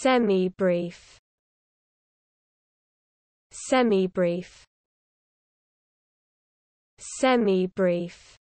semi-brief semi-brief semi-brief